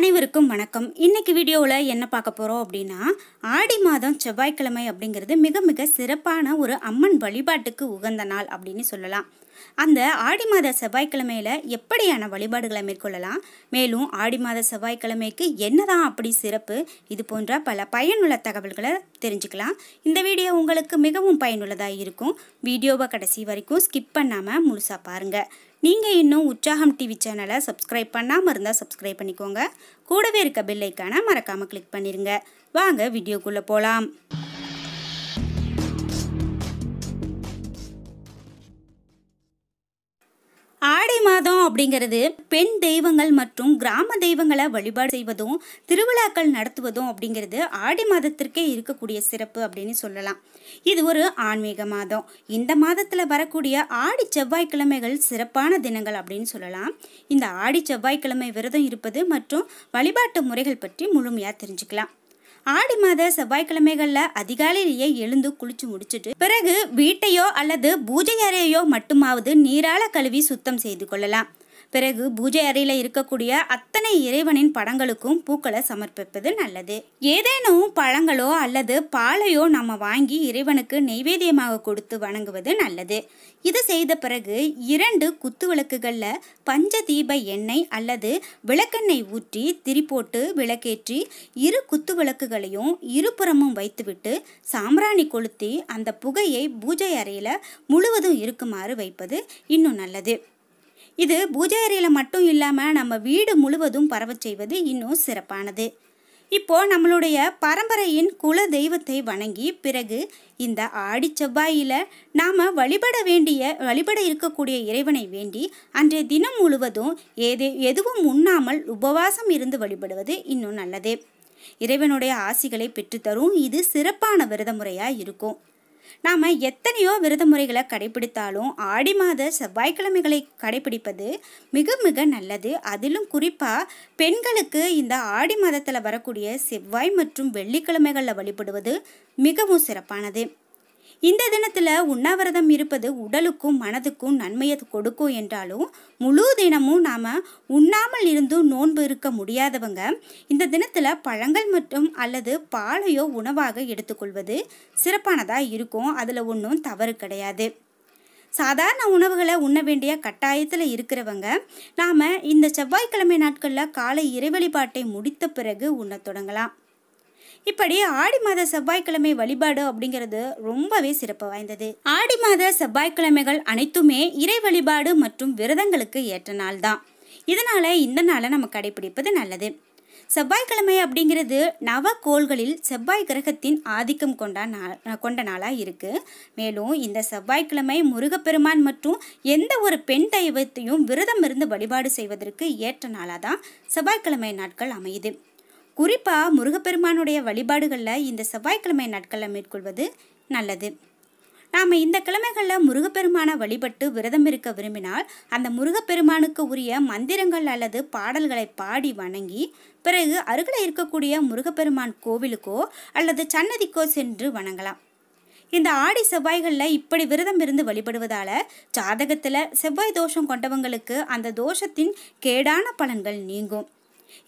அனைவருக்கும் வணக்கம் இன்றைக்கி வீடியோவில் என்ன பார்க்க போகிறோம் அப்படின்னா ஆடி மாதம் செவ்வாய்க்கிழமை அப்படிங்கிறது மிக மிக சிறப்பான ஒரு அம்மன் வழிபாட்டுக்கு உகந்த நாள் அப்படின்னு சொல்லலாம் அந்த ஆடி மாத செவ்வாய்க்கிழமையில் எப்படியான வழிபாடுகளை மேற்கொள்ளலாம் மேலும் ஆடி மாத செவ்வாய்க்கிழமைக்கு என்னதான் அப்படி சிறப்பு இது போன்ற பல பயனுள்ள தகவல்களை தெரிஞ்சுக்கலாம் இந்த வீடியோ உங்களுக்கு மிகவும் பயனுள்ளதாக இருக்கும் வீடியோவை கடைசி வரைக்கும் ஸ்கிப் பண்ணாமல் முழுசாக பாருங்கள் நீங்கள் இன்னும் உற்சாகம் டிவி சேனலை சப்ஸ்கிரைப் பண்ணாமல் இருந்தால் சப்ஸ்கிரைப் பண்ணிக்கோங்க கூடவே இருக்க பெல்லைக்கான மறக்காமல் கிளிக் பண்ணிடுங்க வாங்க வீடியோக்குள்ளே போகலாம் பிரசாதம் அப்படிங்கிறது பெண் தெய்வங்கள் மற்றும் கிராம தெய்வங்களை வழிபாடு செய்வதும் திருவிழாக்கள் நடத்துவதும் அப்படிங்கிறது ஆடி மாதத்திற்கே இருக்கக்கூடிய சிறப்பு அப்படின்னு சொல்லலாம் இது ஒரு ஆன்மீக மாதம் இந்த மாதத்தில் வரக்கூடிய ஆடி செவ்வாய்க்கிழமைகள் சிறப்பான தினங்கள் அப்படின்னு சொல்லலாம் இந்த ஆடி செவ்வாய்க்கிழமை விரதம் இருப்பது மற்றும் வழிபாட்டு முறைகள் பற்றி முழுமையாக தெரிஞ்சுக்கலாம் ஆடி மாத செவ்வாய்க்கிழமைகள்ல அதிகாலையிலேயே எழுந்து குளிச்சு முடிச்சுட்டு பிறகு வீட்டையோ அல்லது பூஜை அறையோ மட்டுமாவது நீரால கழுவி சுத்தம் செய்து கொள்ளலாம் பிறகு பூஜை அறையில் இருக்கக்கூடிய அத்தனை இறைவனின் படங்களுக்கும் பூக்களை சமர்ப்பிப்பது நல்லது ஏதேனும் பழங்களோ அல்லது பாலையோ நம்ம வாங்கி இறைவனுக்கு நெய்வேத்தியமாக கொடுத்து வணங்குவது நல்லது இது செய்த பிறகு இரண்டு குத்து விளக்குகளில் பஞ்ச தீப எண்ணெய் அல்லது விளக்கெண்ணெய் ஊற்றி திரிப்போட்டு விளக்கேற்றி இரு குத்து விளக்குகளையும் இருபுறமும் வைத்துவிட்டு சாம்பிராணி கொளுத்தி அந்த புகையை பூஜை அறையில் முழுவதும் இருக்குமாறு வைப்பது இன்னும் நல்லது இது பூஜை அறையில் மட்டும் இல்லாமல் நம்ம வீடு முழுவதும் பரவ செய்வது இன்னும் சிறப்பானது இப்போ நம்மளுடைய பரம்பரையின் குல தெய்வத்தை வணங்கி பிறகு இந்த ஆடி செவ்வாயில் நாம் வழிபட வேண்டிய வழிபட இருக்கக்கூடிய இறைவனை வேண்டி அன்றைய தினம் முழுவதும் ஏதே எதுவும் உண்ணாமல் உபவாசம் இருந்து வழிபடுவது இன்னும் நல்லது இறைவனுடைய ஆசிகளை பெற்றுத்தரும் இது சிறப்பான விரத முறையாக இருக்கும் நாம் எத்தனையோ விரத முறைகளை கடைபிடித்தாலும் ஆடி மாத செவ்வாய்க்கிழமைகளை கடைபிடிப்பது மிக மிக நல்லது அதிலும் குறிப்பாக பெண்களுக்கு இந்த ஆடி மாதத்தில் வரக்கூடிய செவ்வாய் மற்றும் வெள்ளிக்கிழமைகளில் வழிபடுவது மிகவும் சிறப்பானது இந்த தினத்தில் உண்ணாவிரதம் இருப்பது உடலுக்கும் மனதுக்கும் நன்மையை கொடுக்கும் என்றாலும் முழு தினமும் நாம் உண்ணாமல் இருந்தும் நோன்பு இருக்க முடியாதவங்க இந்த தினத்தில் பழங்கள் மற்றும் அல்லது பாலையோ உணவாக எடுத்துக்கொள்வது சிறப்பானதாக இருக்கும் அதில் ஒன்றும் தவறு கிடையாது சாதாரண உணவுகளை உண்ண வேண்டிய கட்டாயத்தில் இருக்கிறவங்க நாம் இந்த செவ்வாய்க்கிழமை நாட்களில் காலை இறைவழிபாட்டை முடித்த பிறகு உண்ணத் தொடங்கலாம் இப்படி ஆடி மாத செவ்வாய்க்கிழமை வழிபாடு அப்படிங்கிறது ரொம்பவே சிறப்பு வாய்ந்தது ஆடி மாத செவ்வாய்க்கிழமைகள் அனைத்துமே இறை வழிபாடு மற்றும் விரதங்களுக்கு ஏற்ற நாள் தான் இதனால இந்த நாளை நம்ம கடைபிடிப்பது நல்லது செவ்வாய்க்கிழமை அப்படிங்கிறது நவக்கோள்களில் செவ்வாய் கிரகத்தின் ஆதிக்கம் கொண்ட நாள் கொண்ட நாளாக இருக்குது மேலும் இந்த செவ்வாய்க்கிழமை முருகப்பெருமான் மற்றும் எந்த ஒரு பெண் தெய்வத்தையும் விரதம் இருந்து வழிபாடு செய்வதற்கு ஏற்ற நாளாக தான் செவ்வாய்க்கிழமை நாட்கள் அமையுது குறிப்பாக முருகப்பெருமானுடைய வழிபாடுகளில் இந்த செவ்வாய்க்கிழமை நாட்களில் மேற்கொள்வது நல்லது நாம் இந்த கிழமைகளில் முருகப்பெருமானை வழிபட்டு விரதம் இருக்க விரும்பினால் அந்த முருகப்பெருமானுக்கு உரிய மந்திரங்கள் அல்லது பாடல்களை பாடி வணங்கி பிறகு அருகில் இருக்கக்கூடிய முருகப்பெருமான் கோவிலுக்கோ அல்லது சன்னதிக்கோ சென்று வணங்கலாம் இந்த ஆடி செவ்வாய்களில் இப்படி விரதம் இருந்து வழிபடுவதால் ஜாதகத்தில் செவ்வாய் தோஷம் கொண்டவங்களுக்கு அந்த தோஷத்தின் கேடான பலன்கள் நீங்கும்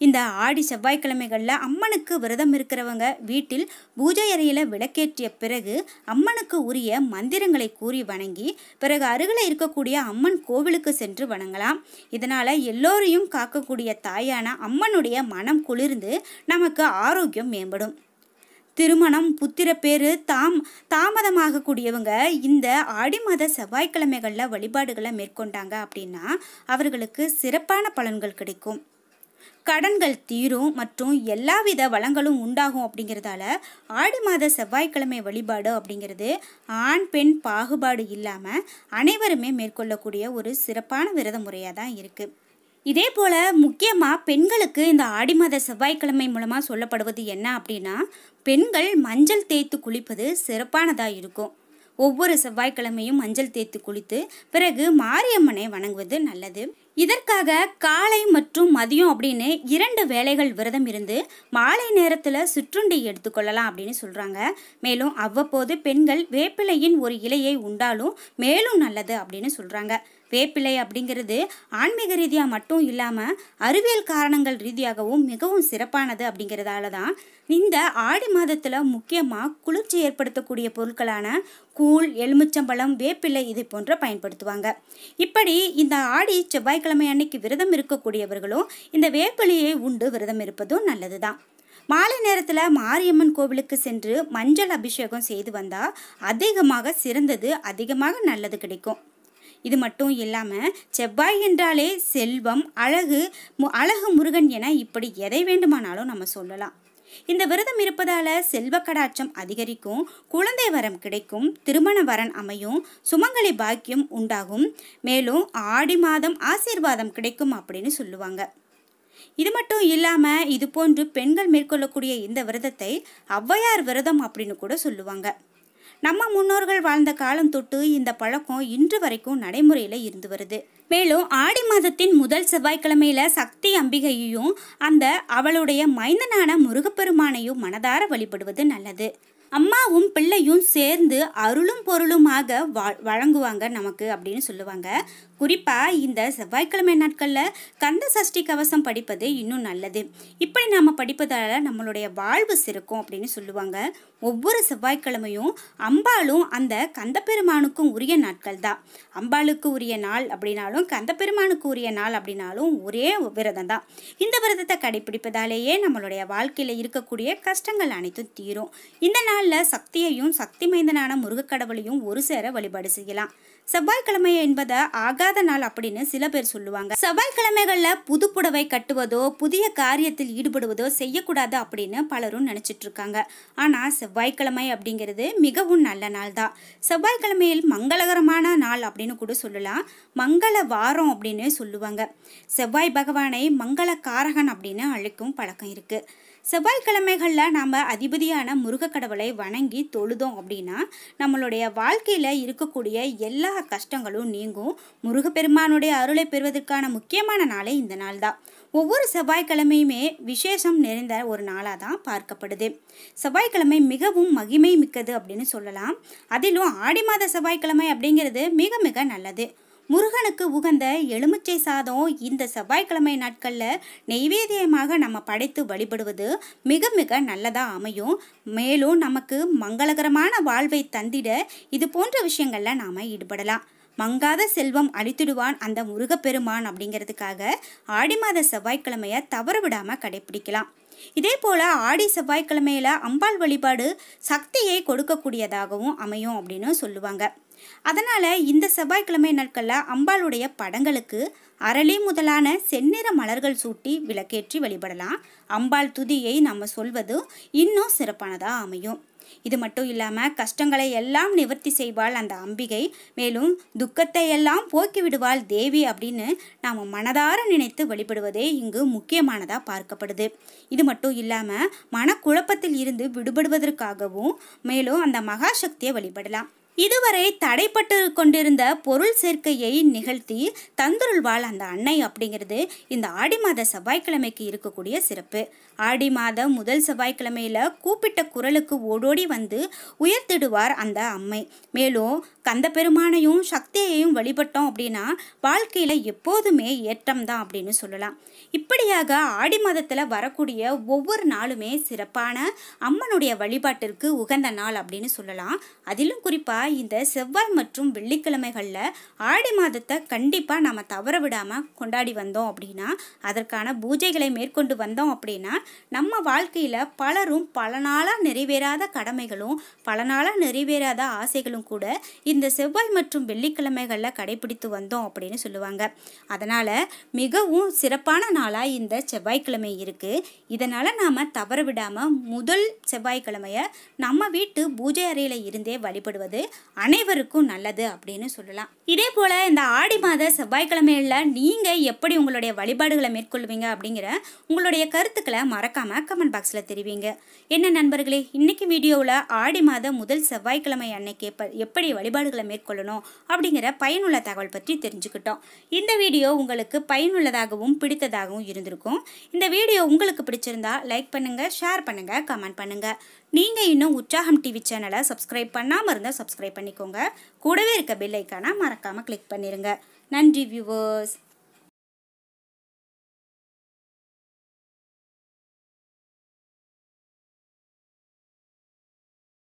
இந்த ஆடி செவ்வாய்க்கிழமைகளில் அம்மனுக்கு விரதம் இருக்கிறவங்க வீட்டில் பூஜை அறையில் விளக்கேற்றிய பிறகு அம்மனுக்கு உரிய மந்திரங்களை கூறி வணங்கி பிறகு அருகில் இருக்கக்கூடிய அம்மன் கோவிலுக்கு சென்று வணங்கலாம் இதனால் எல்லோரையும் காக்கக்கூடிய தாயான அம்மனுடைய மனம் குளிர்ந்து நமக்கு ஆரோக்கியம் மேம்படும் திருமணம் புத்திர பேரு தாம் தாமதமாகக்கூடியவங்க இந்த ஆடி மாத செவ்வாய்க்கிழமைகளில் வழிபாடுகளை மேற்கொண்டாங்க அப்படின்னா அவர்களுக்கு சிறப்பான பலன்கள் கிடைக்கும் கடன்கள் தீரும் மற்றும் எல்லாவித வளங்களும் உண்டாகும் அப்படிங்கிறதால ஆடி மாத செவ்வாய்க்கிழமை வழிபாடு அப்படிங்கிறது ஆண் பெண் பாகுபாடு இல்லாமல் அனைவருமே மேற்கொள்ளக்கூடிய ஒரு சிறப்பான விரத முறையாக தான் இருக்குது இதே போல் முக்கியமாக பெண்களுக்கு இந்த ஆடி மாத செவ்வாய்க்கிழமை மூலமாக சொல்லப்படுவது என்ன அப்படின்னா பெண்கள் மஞ்சள் தேய்த்து குளிப்பது சிறப்பானதாக இருக்கும் ஒவ்வொரு செவ்வாய்க்கிழமையும் மஞ்சள் தேய்த்து குளித்து பிறகு மாரியம்மனை வணங்குவது நல்லது இதற்காக காலை மற்றும் மதியம் அப்படின்னு இரண்டு வேலைகள் விரதம் இருந்து மாலை நேரத்தில் சுற்றுண்டி எடுத்துக்கொள்ளலாம் அப்படின்னு சொல்கிறாங்க மேலும் அவ்வப்போது பெண்கள் வேப்பிலையின் ஒரு இலையை உண்டாலும் மேலும் நல்லது அப்படின்னு சொல்கிறாங்க வேப்பிலை அப்படிங்கிறது ஆன்மீக ரீதியாக மட்டும் இல்லாமல் அறிவியல் காரணங்கள் ரீதியாகவும் மிகவும் சிறப்பானது அப்படிங்கிறதால தான் இந்த ஆடி மாதத்தில் முக்கியமாக குளிர்ச்சி ஏற்படுத்தக்கூடிய பொருட்களான கூழ் எலுமிச்சம்பழம் வேப்பிலை இது போன்ற பயன்படுத்துவாங்க இப்படி இந்த ஆடி செவ்வாய்க்கிழமை அன்னைக்கு விரதம் இருக்கக்கூடியவர்களும் இந்த வேப்பிலையை உண்டு விரதம் இருப்பதும் நல்லது தான் மாலை நேரத்தில் மாரியம்மன் கோவிலுக்கு சென்று மஞ்சள் அபிஷேகம் செய்து வந்தால் அதிகமாக சிறந்தது அதிகமாக நல்லது கிடைக்கும் இது மட்டும் இல்லாமல் செவ்வாய் என்றாலே செல்வம் அழகு அழகு முருகன் என இப்படி எதை வேண்டுமானாலும் நம்ம சொல்லலாம் இந்த விரதம் இருப்பதால செல்வ கடாட்சம் அதிகரிக்கும் குழந்தை வரம் கிடைக்கும் திருமண வரன் அமையும் சுமங்கலி பாக்கியம் உண்டாகும் மேலும் ஆடி மாதம் ஆசீர்வாதம் கிடைக்கும் அப்படின்னு சொல்லுவாங்க இது மட்டும் இல்லாமல் இது போன்று பெண்கள் மேற்கொள்ளக்கூடிய இந்த விரதத்தை ஔவையார் விரதம் அப்படின்னு கூட சொல்லுவாங்க நம்ம முன்னோர்கள் வாழ்ந்த காலம் தொட்டு இந்த பழக்கம் இன்று வரைக்கும் நடைமுறையில் இருந்து வருது மேலும் ஆடி மாதத்தின் முதல் செவ்வாய்க்கிழமையில சக்தி அம்பிகையையும் அந்த அவளுடைய மைந்தனான முருகப்பெருமானையும் மனதார வழிபடுவது நல்லது அம்மாவும் பிள்ளையும் சேர்ந்து அருளும் பொருளுமாக வழங்குவாங்க நமக்கு அப்படின்னு சொல்லுவாங்க குறிப்பாக இந்த செவ்வாய்க்கிழமை நாட்களில் கந்த சஷ்டி கவசம் படிப்பது இன்னும் நல்லது இப்படி நாம் படிப்பதால் நம்மளுடைய வாழ்வு சிறக்கும் அப்படின்னு சொல்லுவாங்க ஒவ்வொரு செவ்வாய்க்கிழமையும் அம்பாலும் அந்த கந்தப்பெருமானுக்கும் உரிய நாட்கள் தான் அம்பாளுக்கு உரிய நாள் அப்படின்னாலும் கந்தப்பெருமானுக்கு உரிய நாள் அப்படின்னாலும் ஒரே விரதம் தான் இந்த விரதத்தை கடைபிடிப்பதாலேயே நம்மளுடைய வாழ்க்கையில் இருக்கக்கூடிய கஷ்டங்கள் அனைத்தும் தீரும் இந்த நாளில் சக்தியையும் சக்தி மைந்தனான முருகக்கடவுளையும் ஒரு சேர வழிபாடு செய்யலாம் செவ்வாய்க்கிழமை என்பதை ஆகா இல்லாத நாள் அப்படின்னு சில பேர் சொல்லுவாங்க செவ்வாய்க்கிழமைகள்ல புது புடவை கட்டுவதோ புதிய காரியத்தில் ஈடுபடுவதோ செய்யக்கூடாது அப்படின்னு பலரும் நினைச்சிட்டு இருக்காங்க ஆனா செவ்வாய்க்கிழமை அப்படிங்கிறது மிகவும் நல்ல நாள் தான் செவ்வாய்க்கிழமையில் மங்களகரமான நாள் அப்படின்னு கூட சொல்லலாம் மங்கள வாரம் அப்படின்னு சொல்லுவாங்க செவ்வாய் பகவானை மங்கள காரகன் அப்படின்னு அழைக்கும் பழக்கம் இருக்குது செவ்வாய்க்கிழமைகளில் நாம் அதிபதியான கடவுளை வணங்கி தொழுதோம் அப்படின்னா நம்மளுடைய வாழ்க்கையில் இருக்கக்கூடிய எல்லா கஷ்டங்களும் நீங்கும் முருகப்பெருமானுடைய அருளை பெறுவதற்கான முக்கியமான நாளே இந்த நாள் தான் ஒவ்வொரு செவ்வாய்க்கிழமையுமே விசேஷம் நிறைந்த ஒரு நாளாக தான் பார்க்கப்படுது செவ்வாய்க்கிழமை மிகவும் மகிமை மிக்கது அப்படின்னு சொல்லலாம் அதிலும் ஆடி மாத செவ்வாய்க்கிழமை அப்படிங்கிறது மிக மிக நல்லது முருகனுக்கு உகந்த எலுமிச்சை சாதம் இந்த செவ்வாய்க்கிழமை நாட்களில் நெய்வேத்தியமாக நம்ம படைத்து வழிபடுவது மிக மிக நல்லதாக அமையும் மேலும் நமக்கு மங்களகரமான வாழ்வை தந்திட இது போன்ற விஷயங்களில் நாம் ஈடுபடலாம் மங்காத செல்வம் அழித்திடுவான் அந்த முருகப்பெருமான் அப்படிங்கிறதுக்காக ஆடி மாத செவ்வாய்க்கிழமையை தவற விடாமல் கடைபிடிக்கலாம் இதே போல் ஆடி செவ்வாய்க்கிழமையில் அம்பாள் வழிபாடு சக்தியை கொடுக்கக்கூடியதாகவும் அமையும் அப்படின்னு சொல்லுவாங்க அதனால் இந்த செவ்வாய்க்கிழமை நாட்களில் அம்பாளுடைய படங்களுக்கு அரளி முதலான செந்நிற மலர்கள் சூட்டி விளக்கேற்றி வழிபடலாம் அம்பாள் துதியை நம்ம சொல்வது இன்னும் சிறப்பானதாக அமையும் இது மட்டும் இல்லாமல் கஷ்டங்களை எல்லாம் நிவர்த்தி செய்வாள் அந்த அம்பிகை மேலும் துக்கத்தை எல்லாம் போக்கி விடுவாள் தேவி அப்படின்னு நாம் மனதார நினைத்து வழிபடுவதே இங்கு முக்கியமானதாக பார்க்கப்படுது இது மட்டும் இல்லாமல் மனக்குழப்பத்தில் இருந்து விடுபடுவதற்காகவும் மேலும் அந்த மகாசக்தியை வழிபடலாம் இதுவரை தடைப்பட்டு கொண்டிருந்த பொருள் சேர்க்கையை நிகழ்த்தி தந்தருள்வாள் அந்த அன்னை அப்படிங்கிறது இந்த ஆடி மாத செவ்வாய்க்கிழமைக்கு இருக்கக்கூடிய சிறப்பு ஆடி மாத முதல் செவ்வாய்க்கிழமையில் கூப்பிட்ட குரலுக்கு ஓடோடி வந்து உயர்த்திடுவார் அந்த அம்மை மேலும் கந்த பெருமானையும் சக்தியையும் வழிபட்டோம் அப்படின்னா வாழ்க்கையில் எப்போதுமே ஏற்றம் தான் அப்படின்னு சொல்லலாம் இப்படியாக ஆடி மாதத்தில் வரக்கூடிய ஒவ்வொரு நாளுமே சிறப்பான அம்மனுடைய வழிபாட்டிற்கு உகந்த நாள் அப்படின்னு சொல்லலாம் அதிலும் குறிப்பாக கண்டிப்பாக இந்த செவ்வாய் மற்றும் வெள்ளிக்கிழமைகளில் ஆடி மாதத்தை கண்டிப்பாக நாம் தவற விடாமல் கொண்டாடி வந்தோம் அப்படின்னா அதற்கான பூஜைகளை மேற்கொண்டு வந்தோம் அப்படின்னா நம்ம வாழ்க்கையில் பலரும் பல நாளாக நிறைவேறாத கடமைகளும் பல நாளாக நிறைவேறாத ஆசைகளும் கூட இந்த செவ்வாய் மற்றும் வெள்ளிக்கிழமைகளில் கடைபிடித்து வந்தோம் அப்படின்னு சொல்லுவாங்க அதனால் மிகவும் சிறப்பான நாளாக இந்த செவ்வாய்க்கிழமை இருக்குது இதனால் நாம் தவற விடாமல் முதல் செவ்வாய்க்கிழமையை நம்ம வீட்டு பூஜை அறையில் இருந்தே வழிபடுவது அனைவருக்கும் நல்லது அப்படின்னு சொல்லலாம் இதே போல் இந்த ஆடி மாத செவ்வாய்க்கிழமையில நீங்கள் எப்படி உங்களுடைய வழிபாடுகளை மேற்கொள்வீங்க அப்படிங்கிற உங்களுடைய கருத்துக்களை மறக்காமல் கமெண்ட் பாக்ஸில் தெரிவிங்க என்ன நண்பர்களே இன்றைக்கி வீடியோவில் ஆடி மாத முதல் செவ்வாய்க்கிழமை அன்னைக்கு எப்படி வழிபாடுகளை மேற்கொள்ளணும் அப்படிங்கிற பயனுள்ள தகவல் பற்றி தெரிஞ்சுக்கிட்டோம் இந்த வீடியோ உங்களுக்கு பயனுள்ளதாகவும் பிடித்ததாகவும் இருந்திருக்கும் இந்த வீடியோ உங்களுக்கு பிடிச்சிருந்தா லைக் பண்ணுங்கள் ஷேர் பண்ணுங்கள் கமெண்ட் பண்ணுங்கள் நீங்கள் இன்னும் உற்சாகம் டிவி சேனலை சப்ஸ்கிரைப் பண்ணாமல் இருந்தால் சப்ஸ்கிரைப் சப்ஸ்கிரைப் பண்ணிக்கோங்க கூடவே இருக்க பெல் ஐக்கானா மறக்காமல் கிளிக் பண்ணிடுங்க நன்றி வியூவர்ஸ்